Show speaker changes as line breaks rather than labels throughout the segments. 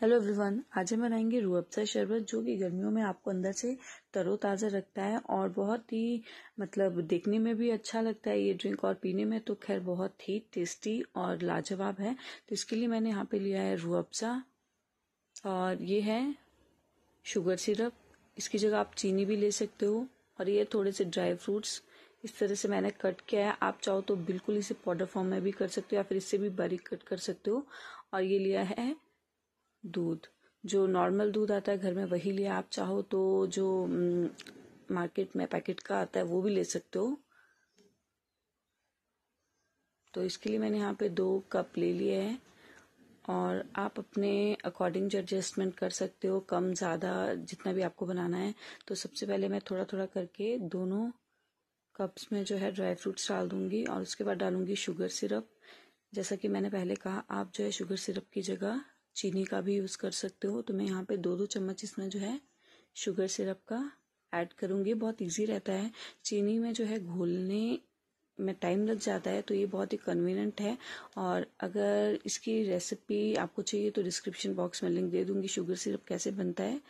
hello everyone आज हम बनाएंगे रूअफ़ज़ा शरबत जो कि गर्मियों में आपको अंदर से तरोताज़ा रखता है और बहुत ही मतलब देखने में भी अच्छा लगता है ये ड्रिंक और पीने में तो खैर बहुत ही टेस्टी और लाजवाब है तो इसके लिए मैंने यहाँ पे लिया है रूअफ़ज़ा और ये है शुगर सिरप इसकी जगह आप चीनी भी ले सकते हो और ये थोड़े से ड्राई फ्रूट्स इस तरह से मैंने कट किया है आप चाहो तो बिल्कुल इसे पाउडर फॉर्म में भी कर सकते हो या फिर इससे भी बारीक कट कर सकते हो और ये लिया है दूध जो नॉर्मल दूध आता है घर में वही लिया आप चाहो तो जो मार्केट हम्म, में पैकेट का आता है वो भी ले सकते हो तो इसके लिए मैंने यहाँ पे दो कप ले लिए हैं और आप अपने अकॉर्डिंग जो एडजस्टमेंट कर सकते हो कम ज़्यादा जितना भी आपको बनाना है तो सबसे पहले मैं थोड़ा थोड़ा करके दोनों कप्स में जो है ड्राई फ्रूट्स डाल दूंगी और उसके बाद डालूंगी शुगर सिरप जैसा कि मैंने पहले कहा आप जो है शुगर सिरप की जगह चीनी का भी यूज़ कर सकते हो तो मैं यहाँ पे दो दो चम्मच इसमें जो है शुगर सिरप का ऐड करूँगी बहुत इजी रहता है चीनी में जो है घोलने में टाइम लग जाता है तो ये बहुत ही कन्वीनियंट है और अगर इसकी रेसिपी आपको चाहिए तो डिस्क्रिप्शन बॉक्स में लिंक दे दूंगी शुगर सिरप कैसे बनता है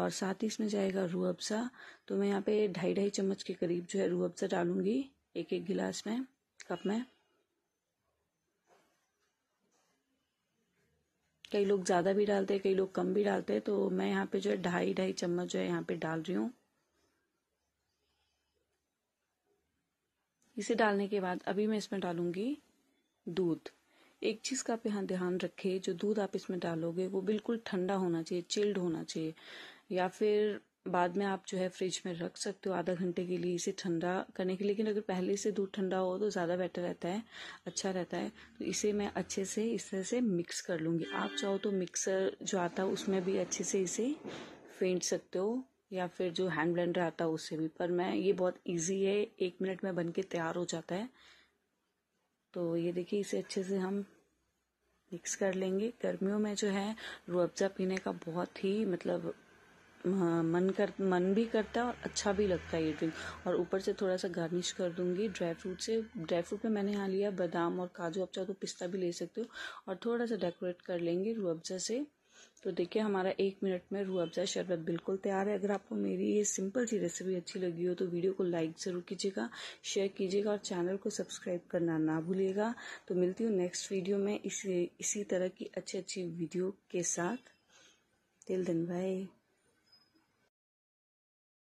और साथ ही इसमें जाएगा रूह अफ्ज़ा तो मैं यहाँ पे ढाई ढाई चम्मच के करीब जो है रूह अफ़ज़ा डालूंगी एक एक गिलास में कप में कई लोग ज़्यादा भी डालते हैं कई लोग कम भी डालते हैं तो मैं यहाँ पे जो है ढाई ढाई चम्मच जो है यहाँ पे डाल रही हूँ इसे डालने के बाद अभी मैं इसमें डालूंगी दूध एक चीज़ का आप यहाँ ध्यान रखें जो दूध आप इसमें डालोगे वो बिल्कुल ठंडा होना चाहिए चिल्ड होना चाहिए या फिर बाद में आप जो है फ्रिज में रख सकते हो आधा घंटे के लिए इसे ठंडा करने के लिए लेकिन अगर पहले से दूध ठंडा हो तो ज़्यादा बेटर रहता है अच्छा रहता है तो इसे मैं अच्छे से इस तरह से मिक्स कर लूँगी आप चाहो तो मिक्सर जो आता है उसमें भी अच्छे से इसे फेंट सकते हो या फिर जो हैंड ब्लेंडर आता है उससे भी पर मैं ये बहुत ईजी है एक मिनट में बन के तैयार हो जाता है तो ये देखिए इसे अच्छे से हम मिक्स कर लेंगे गर्मियों में जो है रूअफ़ज़ा पीने का बहुत ही मतलब हाँ, मन कर मन भी करता है और अच्छा भी लगता है ये ड्रिंक और ऊपर से थोड़ा सा गार्निश कर दूंगी ड्राई फ्रूट से ड्राई फ्रूट में मैंने यहाँ लिया बादाम और काजू आप चाहो तो पिस्ता भी ले सकते हो और थोड़ा सा डेकोरेट कर लेंगे रूह अफ़ज़ा से तो देखिए हमारा एक मिनट में रूह अफ़ज़ा शरबत बिल्कुल तैयार है अगर आपको मेरी ये सिंपल सी रेसिपी अच्छी लगी हो तो वीडियो को लाइक ज़रूर कीजिएगा शेयर कीजिएगा और चैनल को सब्सक्राइब करना ना भूलिएगा तो मिलती हूँ नेक्स्ट वीडियो में इसी इसी तरह की अच्छी अच्छी वीडियो के साथ तिल दिन भाई